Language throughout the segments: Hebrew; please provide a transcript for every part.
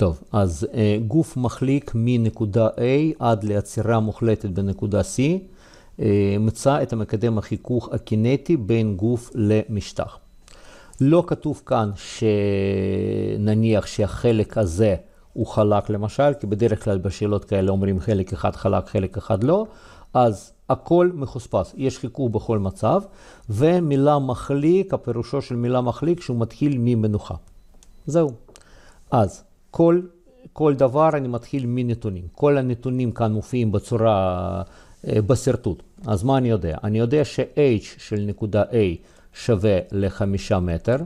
טוב, אז uh, גוף מחליק מנקודה A עד לעצירה מוחלטת בנקודה C, uh, מצא את המקדם החיכוך הקינטי בין גוף למשטח. לא כתוב כאן שנניח שהחלק הזה הוא חלק למשל, כי בדרך כלל בשאלות כאלה אומרים חלק אחד חלק, חלק אחד לא, אז הכל מחוספס, יש חיכוך בכל מצב, ומילה מחליק, הפירושו של מילה מחליק שהוא מתחיל ממנוחה. זהו. אז כל, כל דבר אני מתחיל מנתונים. כל הנתונים כאן מופיעים בצורה, אה, בשרטוט. אז מה אני יודע? אני יודע ש-H של נקודה A שווה לחמישה מטר.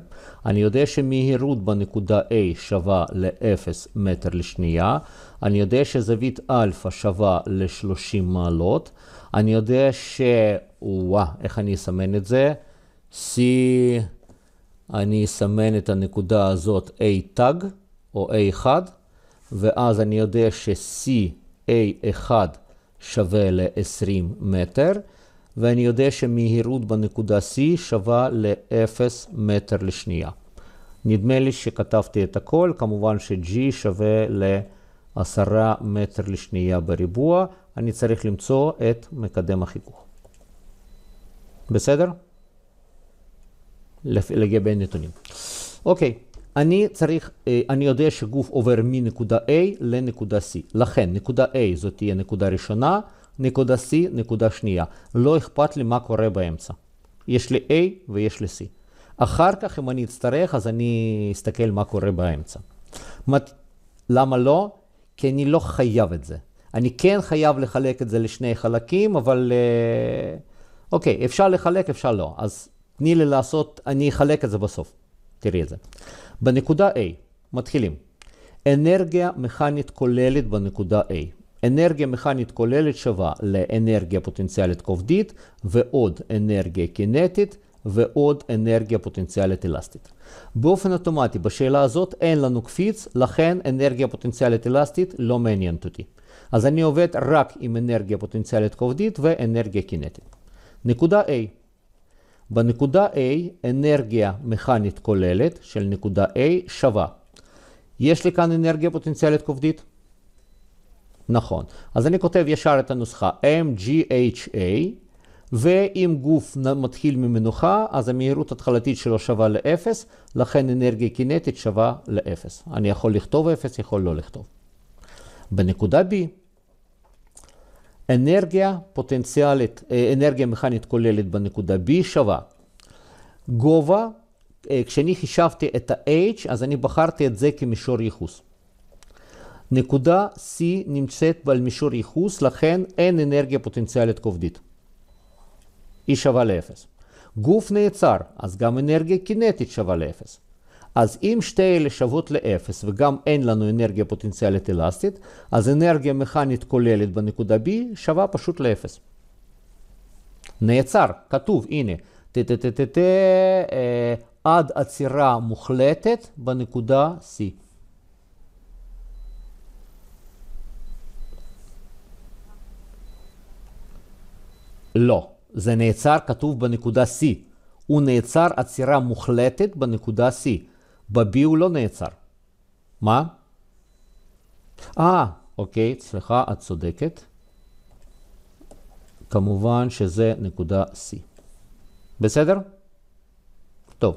אני יודע שמהירות בנקודה A שווה ל-0 מטר לשנייה. אני יודע שזווית אלפא שווה ל-30 מעלות. אני יודע ש... וואה, איך אני אסמן את זה? C... אני אסמן את הנקודה הזאת A-Tag. או A1, ואז אני יודע ש-CA1 שווה ל-20 מטר, ואני יודע שמהירות בנקודה C שווה ל-0 מטר לשנייה. נדמה לי שכתבתי את הכל, כמובן ש-G שווה ל-10 מטר לשנייה בריבוע, אני צריך למצוא את מקדם החיכוך. בסדר? לגבי נתונים. אוקיי. Okay. אני צריך, אה, אני יודע שגוף עובר מנקודה A לנקודה C. לכן נקודה A זאת תהיה נקודה ראשונה, נקודה C נקודה שנייה. לא אכפת לי מה קורה באמצע. יש לי A ויש לי C. אחר כך אם אני אצטרך אז אני אסתכל מה קורה באמצע. מת... למה לא? כי אני לא חייב את זה. אני כן חייב לחלק את זה לשני חלקים, אבל אה, אוקיי, אפשר לחלק, אפשר לא. אז תני לי לעשות, אני אחלק את זה בסוף. תראי את זה. בנקודה A, מתחילים. אנרגיה מכנית כוללת בנקודה A. אנרגיה מכנית כוללת שווה לאנרגיה פוטנציאלית כובדית ועוד אנרגיה קינטית ועוד אנרגיה פוטנציאלית אלסטית. באופן אוטומטי בשאלה הזאת אין לנו קפיץ, לכן אנרגיה פוטנציאלית אלסטית לא מעניינת אותי. אז אני עובד רק עם אנרגיה פוטנציאלית כובדית ואנרגיה קינטית. נקודה A בנקודה A אנרגיה מכנית כוללת של נקודה A שווה. יש לי כאן אנרגיה פוטנציאלית כובדית? נכון. אז אני כותב ישר את הנוסחה MGHA, ואם גוף מתחיל ממנוחה, אז המהירות התחלתית שלו שווה ל-0, לכן אנרגיה קינטית שווה ל-0. אני יכול לכתוב 0, יכול לא לכתוב. בנקודה B, אנרגיה פוטנציאלית, אה, אנרגיה מכנית כוללת בנקודה B שווה. גובה, אה, כשאני חישבתי את ה-H, אז אני בחרתי את זה כמישור ייחוס. נקודה C נמצאת על מישור ייחוס, לכן אין אנרגיה פוטנציאלית כובדית. היא e שווה לאפס. גוף נעצר, אז גם אנרגיה קינטית שווה לאפס. אז אם שתי אלה שוות לאפס וגם אין לנו אנרגיה פוטנציאלית אלסטית, אז אנרגיה מכנית כוללת בנקודה B שווה פשוט לאפס. נעצר, כתוב, הנה, טטטטט, אה, עד עצירה מוחלטת בנקודה C. לא, זה נעצר כתוב בנקודה C. הוא נעצר עצירה מוחלטת בנקודה C. בבי הוא לא נעצר. מה? אה, אוקיי, סליחה, את צודקת. כמובן שזה נקודה C. בסדר? טוב.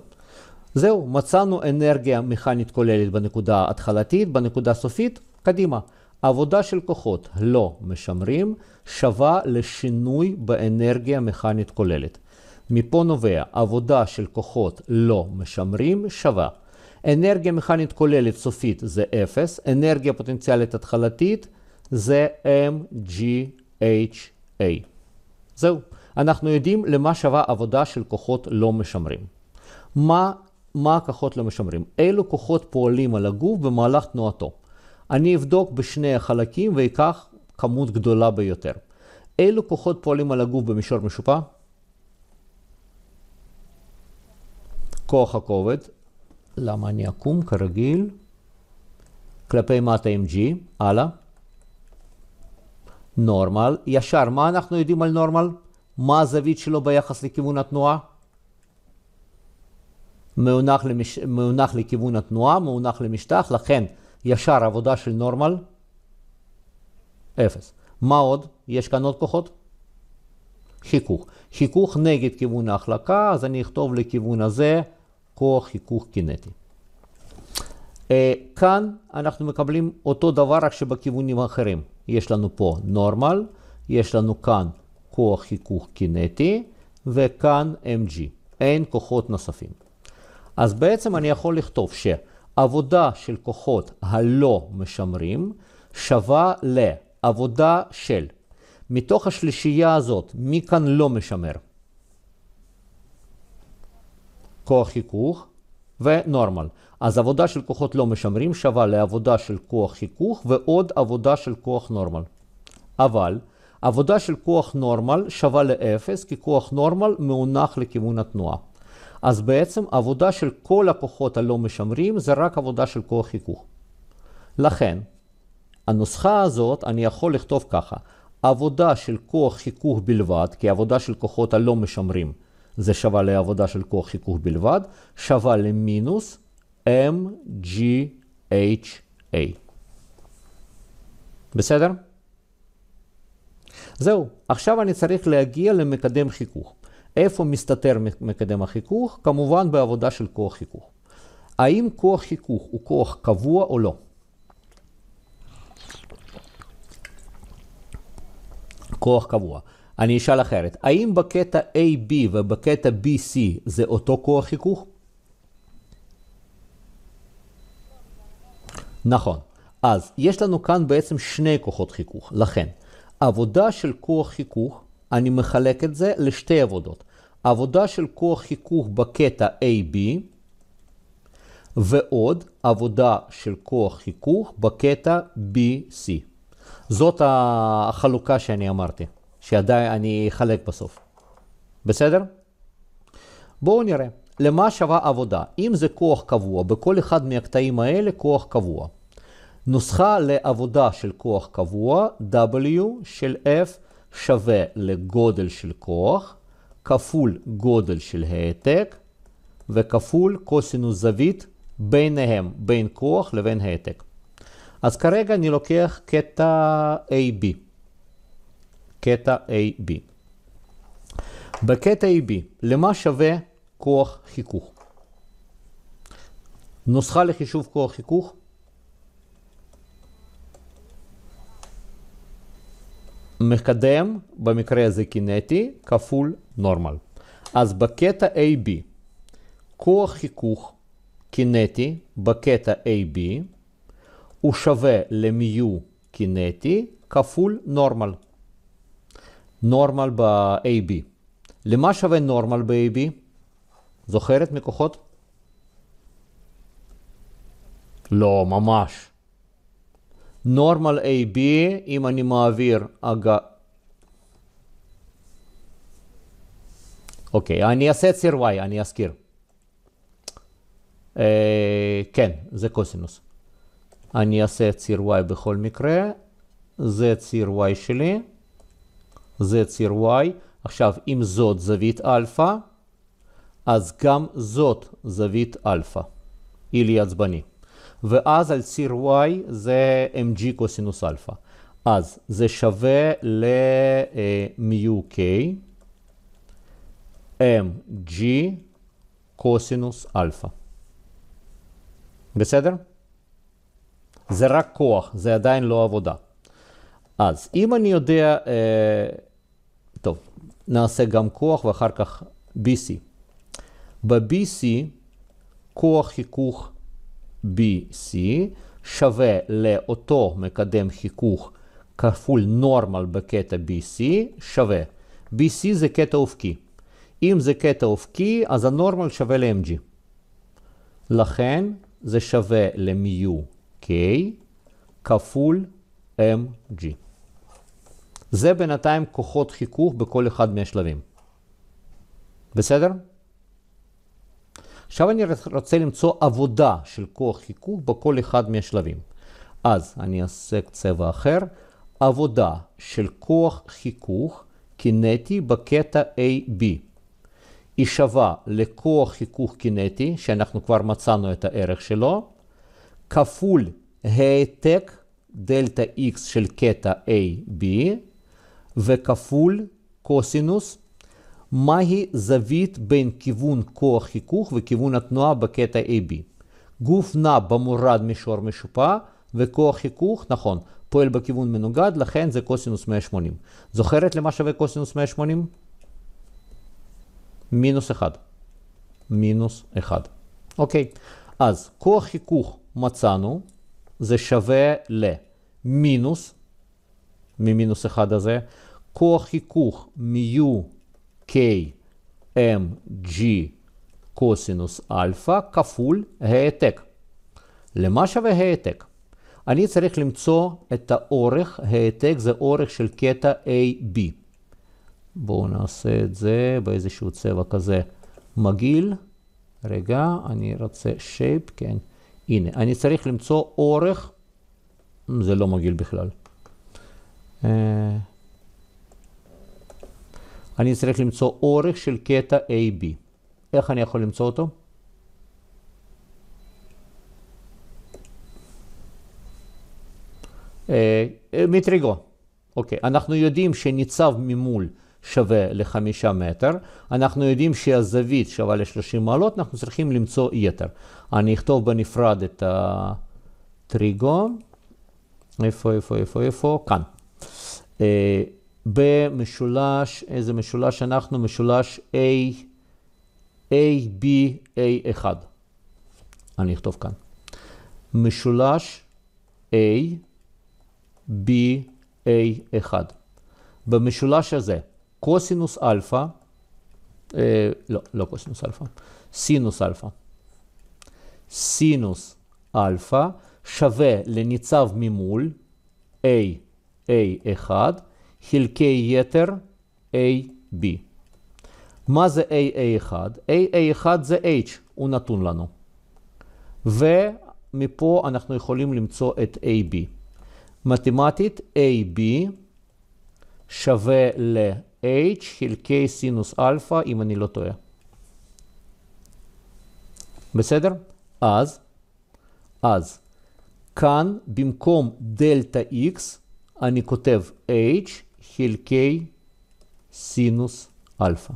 זהו, מצאנו אנרגיה מכנית כוללת בנקודה התחלתית, בנקודה סופית, קדימה. עבודה של כוחות לא משמרים שווה לשינוי באנרגיה מכנית כוללת. מפה נובע עבודה של כוחות לא משמרים שווה אנרגיה מכנית כוללת סופית זה 0, אנרגיה פוטנציאלית התחלתית זה MGHA. זהו, אנחנו יודעים למה שווה עבודה של כוחות לא משמרים. מה, מה הכוחות לא משמרים? אילו כוחות פועלים על הגוף במהלך תנועתו. אני אבדוק בשני החלקים ואקח כמות גדולה ביותר. אילו כוחות פועלים על הגוף במישור משופע? כוח הכובד, למה אני אקום כרגיל? כלפי מטה עם G, הלאה. נורמל, ישר, מה אנחנו יודעים על נורמל? מה הזווית שלו ביחס לכיוון התנועה? מונח, למש... מונח לכיוון התנועה, מונח למשטח, לכן ישר עבודה של נורמל, אפס. מה עוד? יש כאן עוד כוחות? חיכוך. חיכוך נגד כיוון ההחלקה, אז אני אכתוב לכיוון הזה כוח חיכוך קינטי. אה, כאן אנחנו מקבלים אותו דבר רק שבכיוונים אחרים. יש לנו פה נורמל, יש לנו כאן כוח חיכוך קינטי, וכאן mg. אין כוחות נוספים. אז בעצם אני יכול לכתוב שעבודה של כוחות הלא משמרים שווה לעבודה של מתוך השלישייה הזאת, מי כאן לא משמר? כוח חיכוך ונורמל. אז עבודה של כוחות לא משמרים שווה לעבודה של כוח חיכוך ועוד עבודה של כוח נורמל. אבל עבודה של כוח נורמל שווה לאפס כי כוח נורמל מונח לכיוון התנועה. אז בעצם עבודה של כל הכוחות הלא משמרים זה רק עבודה של כוח חיכוך. לכן, הנוסחה הזאת אני יכול לכתוב ככה, עבודה של כוח חיכוך בלבד, כי עבודה של כוחות הלא משמרים זה שווה לעבודה של כוח חיכוך בלבד, שווה למינוס MGHA. בסדר? זהו, עכשיו אני צריך להגיע למקדם חיכוך. איפה מסתתר מקדם החיכוך? כמובן בעבודה של כוח חיכוך. האם כוח חיכוך הוא כוח קבוע או לא? כוח קבוע. אני אשאל אחרת, האם בקטע AB ובקטע BC זה אותו כוח חיכוך? נכון. אז יש לנו כאן בעצם שני כוחות חיכוך. לכן, עבודה של כוח חיכוך, אני מחלק את זה לשתי עבודות. עבודה של כוח חיכוך בקטע AB, ועוד עבודה של כוח חיכוך בקטע BC. זאת החלוקה שאני אמרתי. שעדיין אני אחלק בסוף. בסדר? בואו נראה. למה שווה עבודה? אם זה כוח קבוע, בכל אחד מהקטעים האלה כוח קבוע. נוסחה לעבודה של כוח קבוע, W של F שווה לגודל של כוח, כפול גודל של העתק, וכפול קוסינוס זווית ביניהם, בין כוח לבין העתק. אז כרגע אני לוקח קטע AB. בקטע AB. בקטע AB, למה שווה כוח חיכוך? נוסחה לחישוב כוח חיכוך? מקדם, במקרה הזה קינטי, כפול נורמל. אז בקטע AB, כוח חיכוך קינטי בקטע AB הוא שווה למיו קינטי כפול נורמל. נורמל ב-AB. למה שווה נורמל ב-AB? זוכרת מכוחות? לא, ממש. נורמל AB, אם אני מעביר אג... אוקיי, אני אעשה ציר Y, אני אזכיר. אה, כן, זה קוסינוס. אני אעשה ציר Y בכל מקרה, זה ציר Y שלי. זה ציר Y. עכשיו, אם זאת זווית אלפא, אז גם זאת זווית אלפא. היא לי עצבני. ואז על ציר Y זה mg קוסינוס אלפא. אז זה שווה ל אה, K, mg קוסינוס אלפא. בסדר? זה רק כוח, זה עדיין לא עבודה. אז אם אני יודע... אה, נעשה גם כוח ואחר כך BC. ב-BC כוח חיכוך BC שווה לאותו מקדם חיכוך כפול נורמל בקטע BC שווה. BC זה קטע אופקי. אם זה קטע אופקי, אז הנורמל שווה ל-mg. לכן זה שווה ל-MU k כפול mg. זה בינתיים כוחות חיכוך בכל אחד מהשלבים. בסדר? עכשיו אני רוצה למצוא עבודה של כוח חיכוך בכל אחד מהשלבים. אז אני אעשה צבע אחר, עבודה של כוח חיכוך קינטי בקטע AB. היא שווה לכוח חיכוך קינטי, שאנחנו כבר מצאנו את הערך שלו, כפול העתק דלתא X של קטע AB, וכפול קוסינוס, מהי זווית בין כיוון כוח חיכוך וכיוון התנועה בקטע AB. גוף נע במורד מישור משופע וכוח חיכוך, נכון, פועל בכיוון מנוגד, לכן זה קוסינוס 180. זוכרת למה שווה קוסינוס 180? מינוס 1. מינוס 1. אוקיי, אז כוח חיכוך מצאנו, זה שווה למינוס, ממינוס 1 הזה, כוח חיכוך מיו KMG קוסינוס אלפא כפול העתק. למה שווה העתק? אני צריך למצוא את האורך, העתק זה אורך של קטע AB. בואו נעשה את זה באיזשהו צבע כזה מגעיל. רגע, אני רוצה shape, כן. הנה, אני צריך למצוא אורך, זה לא מגעיל בכלל. אה, אני צריך למצוא אורך של קטע AB. איך אני יכול למצוא אותו? אה, אה, מטריגו. אוקיי, okay. אנחנו יודעים שניצב ממול שווה לחמישה מטר, אנחנו יודעים שהזווית שווה לשלושים מעלות, אנחנו צריכים למצוא יתר. אני אכתוב בנפרד את הטריגו, איפה, איפה, איפה, איפה, כאן. אה, במשולש, איזה משולש אנחנו? משולש A, A, B, A1. אני אכתוב כאן. משולש A, B, A1. במשולש הזה, קוסינוס אלפא, אה, לא, לא קוסינוס אלפא, סינוס אלפא. סינוס אלפא שווה לניצב ממול A, A1, חלקי יתר AB. מה זה AA1? AA1 זה H, הוא נתון לנו. ומפה אנחנו יכולים למצוא את AB. מתמטית AB שווה ל-H חלקי סינוס אלפא, אם אני לא טועה. בסדר? אז, אז, כאן במקום דלתא X אני כותב H חלקי סינוס אלפא.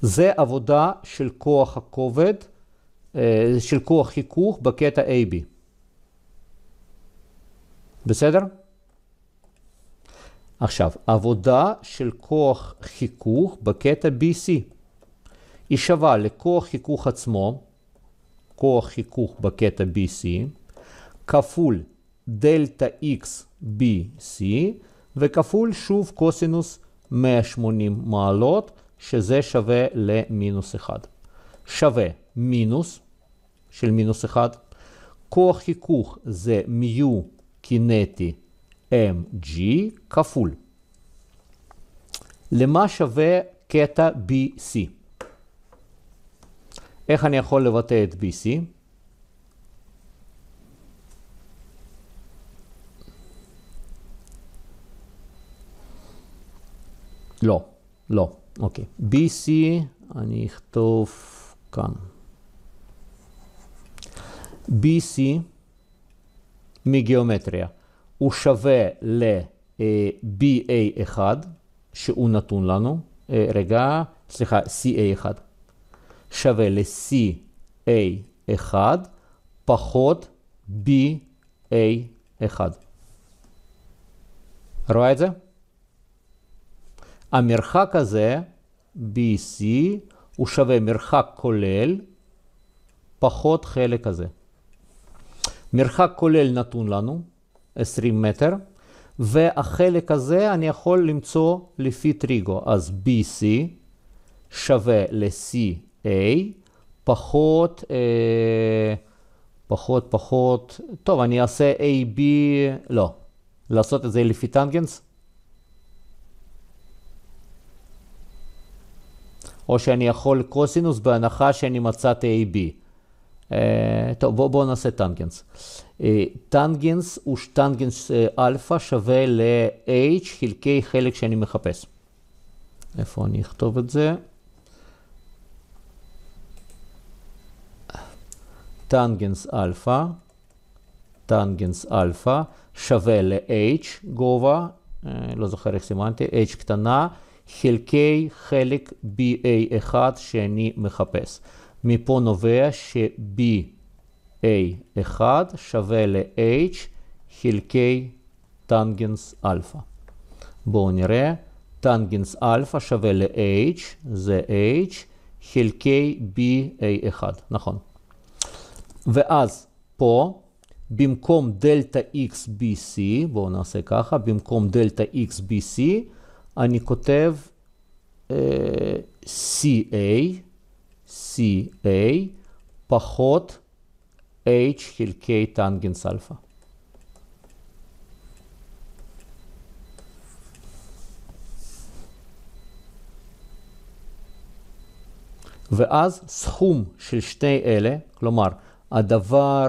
זה עבודה של כוח הכובד, אה, של כוח חיכוך בקטע AB. בסדר? עכשיו, עבודה של כוח חיכוך בקטע BC היא שווה לכוח חיכוך עצמו, כוח חיכוך בקטע BC, כפול דלתא XBC וכפול שוב קוסינוס 180 מעלות, שזה שווה למינוס 1. שווה מינוס של מינוס 1. כוח היכוך זה מיו קינטי mg כפול. למה שווה קטע BC? איך אני יכול לבטא את BC? לא, לא, אוקיי. BC אני אכתוב כאן. BC מגיאומטריה הוא שווה ל-BA1 אה, שהוא נתון לנו, אה, רגע, סליחה, CA1 שווה ל-CA1 פחות BA1. רואה את זה? המרחק הזה, BC, הוא שווה מרחק כולל פחות חלק הזה. מרחק כולל נתון לנו, 20 מטר, והחלק הזה אני יכול למצוא לפי טריגו. אז BC שווה ל-CA פחות, אה, פחות, פחות, טוב, אני אעשה AB, לא, לעשות את זה לפי טנגנס, או שאני יכול קוסינוס בהנחה שאני מצאתי AB. אה, טוב, בואו בוא נעשה טנגנס. אה, טנגנס הוא טנגנס אה, אלפא שווה ל-H חלקי חלק שאני מחפש. איפה אני אכתוב את זה? טנגנס אלפא, טנגנס אלפא שווה ל-H גובה, לא זוכר איך סימנתי, H קטנה חלקי חלק BA1 שאני מחפש. מפה נובע ש-BA1 שווה ל-H חלקי טנגנס אלפא. בואו נראה, טנגנס אלפא שווה ל-H, זה H, חלקי BA1, נכון. ואז פה, במקום דלתא XBC, בואו נעשה ככה, במקום דלתא XBC, אני כותב אה, CA, CA פחות H חלקי טנגנס אלפא. ואז סכום של שני אלה, כלומר, הדבר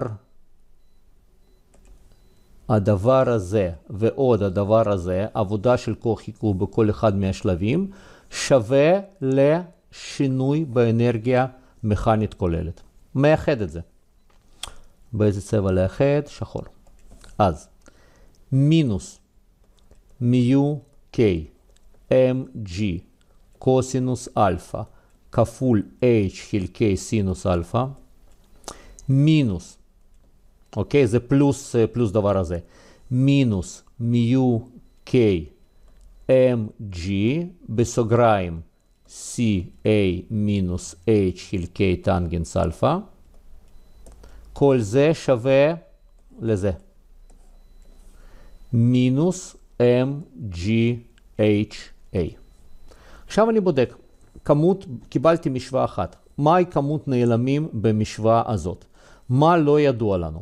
הדבר הזה ועוד הדבר הזה, עבודה של כוח עיכוב בכל אחד מהשלבים, שווה לשינוי באנרגיה מכנית כוללת. מאחד את זה. באיזה צבע לאחד? שחור. אז מינוס מיו K mg קוסינוס אלפא כפול h חלקי סינוס אלפא מינוס אוקיי? זה פלוס, אה, פלוס דבר הזה. מינוס מיו קיי אם ג'י בסוגריים CA מינוס H חלקי טנגנס אלפא. כל זה שווה לזה. מינוס MGHA. עכשיו אני בודק. כמות, קיבלתי משוואה אחת. מהי כמות נעלמים במשוואה הזאת? מה לא ידוע לנו?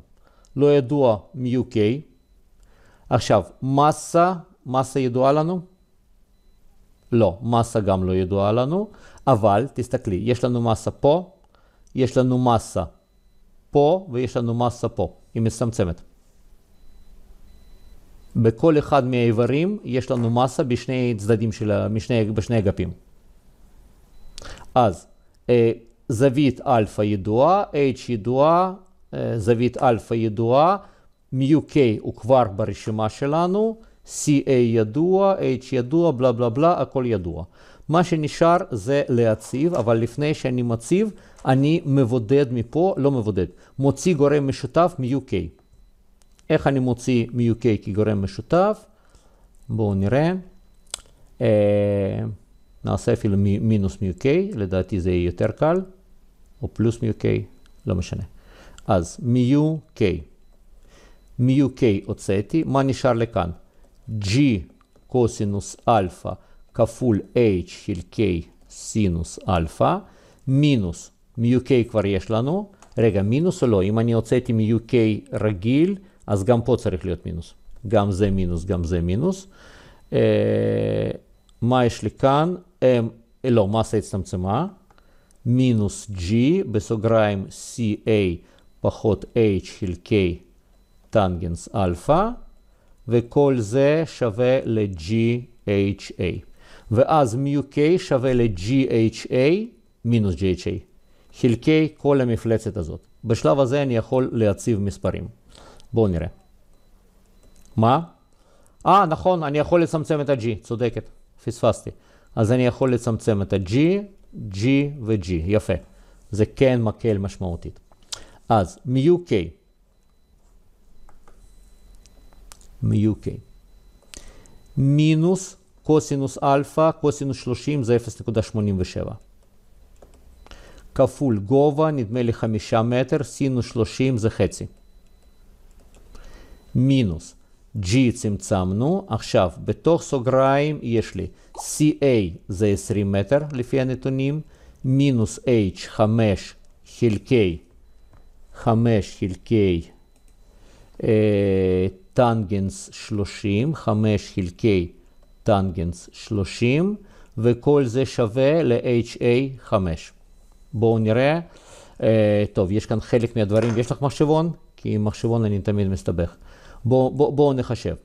לא ידוע מ-UK. עכשיו, מסה, מסה ידועה לנו? לא, מסה גם לא ידועה לנו, אבל תסתכלי, יש לנו מסה פה, יש לנו מסה פה ויש לנו מסה פה, היא מצמצמת. בכל אחד מהאיברים יש לנו מסה בשני צדדים של, משני, בשני אגפים. אז אה, זווית אלפא ידועה, h ידועה, אה, זווית אלפא ידועה, μk הוא כבר ברשימה שלנו, CA ידוע, H ידוע, בלה בלה בלה, הכל ידוע. מה שנשאר זה להציב, אבל לפני שאני מציב, אני מבודד מפה, לא מבודד, מוציא גורם משותף מ-UK. איך אני מוציא מ-UK כגורם משותף? בואו נראה. אה, נעשה אפילו מינוס מ-UK, לדעתי זה יהיה יותר קל, או פלוס מ-UK, לא משנה. אז מיו K. מיו K הוצאתי, מה נשאר לכאן? G קוסינוס אלפא כפול H חלקי סינוס אלפא, מינוס מיו K כבר יש לנו. רגע, מינוס או לא? אם אני הוצאתי מיו K רגיל, אז גם פה צריך להיות מינוס. גם זה מינוס, גם זה מינוס. אה, מה יש לי כאן? M, אמ, לא, מסה הצטמצמה. מינוס G, בסוגריים CA פחות h של k טנגנס אלפא, וכל זה שווה ל-GHA. ואז mu k שווה ל-GHA מינוס GHA, חלקי כל המפלצת הזאת. בשלב הזה אני יכול להציב מספרים. בואו נראה. מה? אה, נכון, אני יכול לצמצם את ה-G, צודקת, פספסתי. אז אני יכול לצמצם את ה-G, G ו-G, יפה. זה כן מקל משמעותית. אז מ-UK, מ-UK, מינוס קוסינוס אלפא, קוסינוס 30 זה 0.87. כפול גובה, נדמה לי חמישה מטר, סינוס 30 זה חצי. מינוס g צמצמנו, עכשיו בתוך סוגריים יש לי ca זה 20 מטר לפי הנתונים, מינוס h 5 חלקי 5 חלקי אה, טנגנס 30, 5 חלקי טנגנס 30, וכל זה שווה ל-HA 5. בואו נראה. אה, טוב, יש כאן חלק מהדברים, יש לך מחשבון? כי עם מחשבון אני תמיד מסתבך. בואו בוא, בוא נחשב.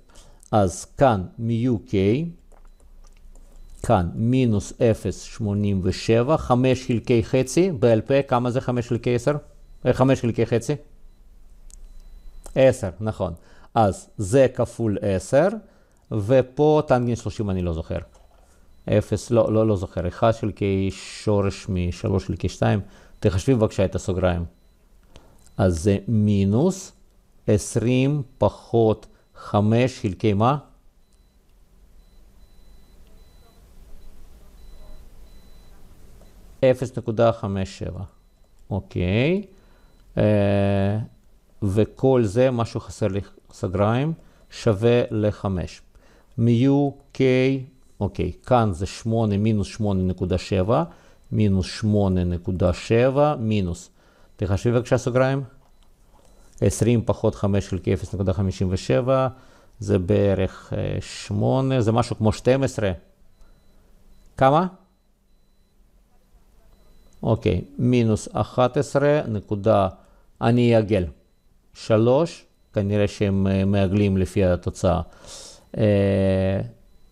אז כאן מ-UK, כאן מינוס 0.87, 5 חלקי חצי, בעל פה כמה זה 5 חלקי 10? 5 אה, חלקי חצי? 10, נכון. אז זה כפול 10, ופה טנגן 30 אני לא זוכר. 0, לא, לא, לא זוכר. 1 חלקי שורש מ-3 חלקי 2. תחשבי בבקשה את הסוגריים. אז זה מינוס 20 פחות 5 חלקי מה? אפס נקודה חמש שבע, אוקיי. אה, וכל זה, מה שחסר לי סגריים, שווה ל-5. מ-u, k, אוקיי, כאן זה 8 מינוס 8.7, מינוס 8.7, מינוס. תחשבי בבקשה סגריים, 20 פחות 5 חלקי 0.57, זה בערך 8, אה, זה משהו כמו 12. כמה? אוקיי, מינוס 11 נקודה, אני אעגל. 3, כנראה שהם אה, מעגלים לפי התוצאה. אה,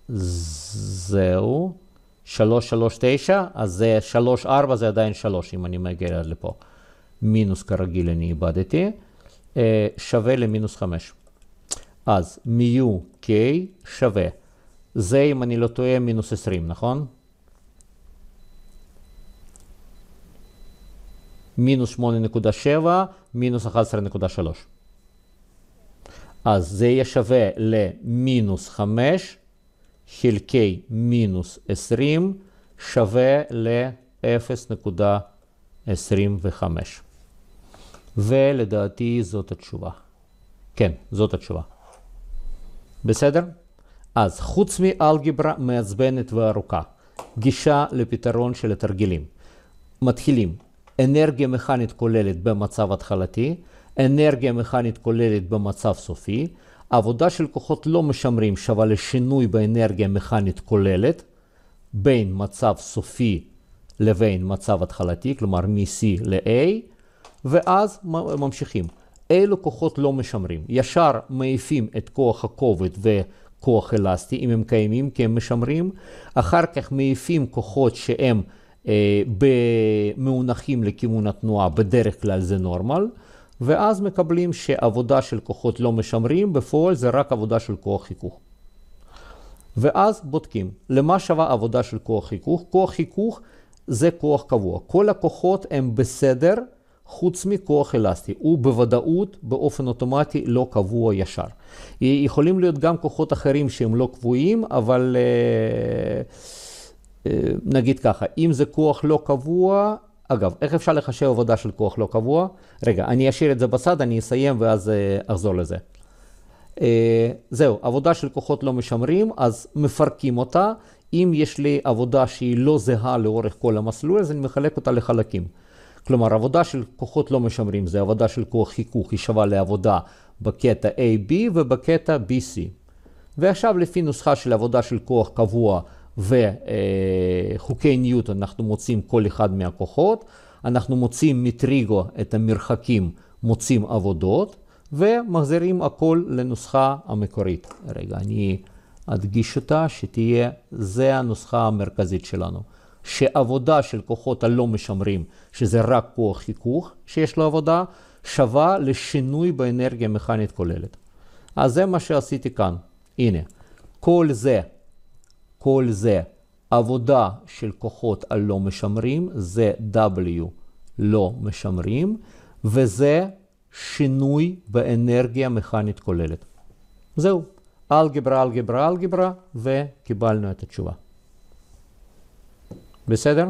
זהו, 3, 3, 9, אז זה 3, 4 זה עדיין 3, אם אני מעגל עד לפה. מינוס כרגיל אני איבדתי, אה, שווה למינוס 5. אז מיו k שווה, זה אם אני לא טועה מינוס 20, נכון? מינוס 8.7 מינוס 11.3. אז זה יהיה שווה למינוס 5 חלקי מינוס 20 שווה ל-0.25. ולדעתי זאת התשובה. כן, זאת התשובה. בסדר? אז חוץ מאלגברה מעצבנת וארוכה, גישה לפתרון של התרגילים. מתחילים. אנרגיה מכנית כוללת במצב התחלתי, אנרגיה מכנית כוללת במצב סופי, עבודה של כוחות לא משמרים שווה לשינוי באנרגיה מכנית כוללת בין מצב סופי לבין מצב התחלתי, כלומר מ-C ל-A, ואז ממשיכים. אלו כוחות לא משמרים? ישר מעיפים את כוח הכובד וכוח אלסטי, אם הם קיימים כי הם משמרים, אחר כך מעיפים כוחות שהם אה, במונחים לכיוון התנועה, בדרך כלל זה נורמל, ואז מקבלים שעבודה של כוחות לא משמרים, בפועל זה רק עבודה של כוח חיכוך. ואז בודקים, למה שווה עבודה של כוח חיכוך? כוח חיכוך זה כוח קבוע. כל הכוחות הם בסדר, חוץ מכוח אלסטי. הוא בוודאות, באופן אוטומטי, לא קבוע ישר. יכולים להיות גם כוחות אחרים שהם לא קבועים, אבל... Uh, אה, נגיד ככה, אם זה כוח לא קבוע, אגב, איך אפשר לחשב עבודה של כוח לא קבוע? רגע, אני אשאיר את זה בצד, אני אסיים ואז אה, אחזור לזה. אה, זהו, עבודה של כוחות לא משמרים, אז מפרקים אותה. אם יש לי עבודה שהיא לא זהה לאורך כל המסלול, אז אני מחלק אותה לחלקים. כלומר, עבודה של כוחות לא משמרים, זה עבודה של כוח חיכוך, היא שווה לעבודה בקטע AB ובקטע BC. ועכשיו לפי נוסחה של עבודה של כוח קבוע, וחוקי ניוטון אנחנו מוצאים כל אחד מהכוחות, אנחנו מוצאים מטריגו את המרחקים, מוצאים עבודות, ומחזירים הכל לנוסחה המקורית. רגע, אני אדגיש אותה שתהיה, זה הנוסחה המרכזית שלנו. שעבודה של כוחות הלא משמרים, שזה רק כוח חיכוך שיש לו עבודה, שווה לשינוי באנרגיה מכנית כוללת. אז זה מה שעשיתי כאן. הנה, כל זה כל זה עבודה של כוחות הלא משמרים, זה W לא משמרים, וזה שינוי באנרגיה מכנית כוללת. זהו, אלגברה, אלגברה, אלגברה, וקיבלנו את התשובה. בסדר?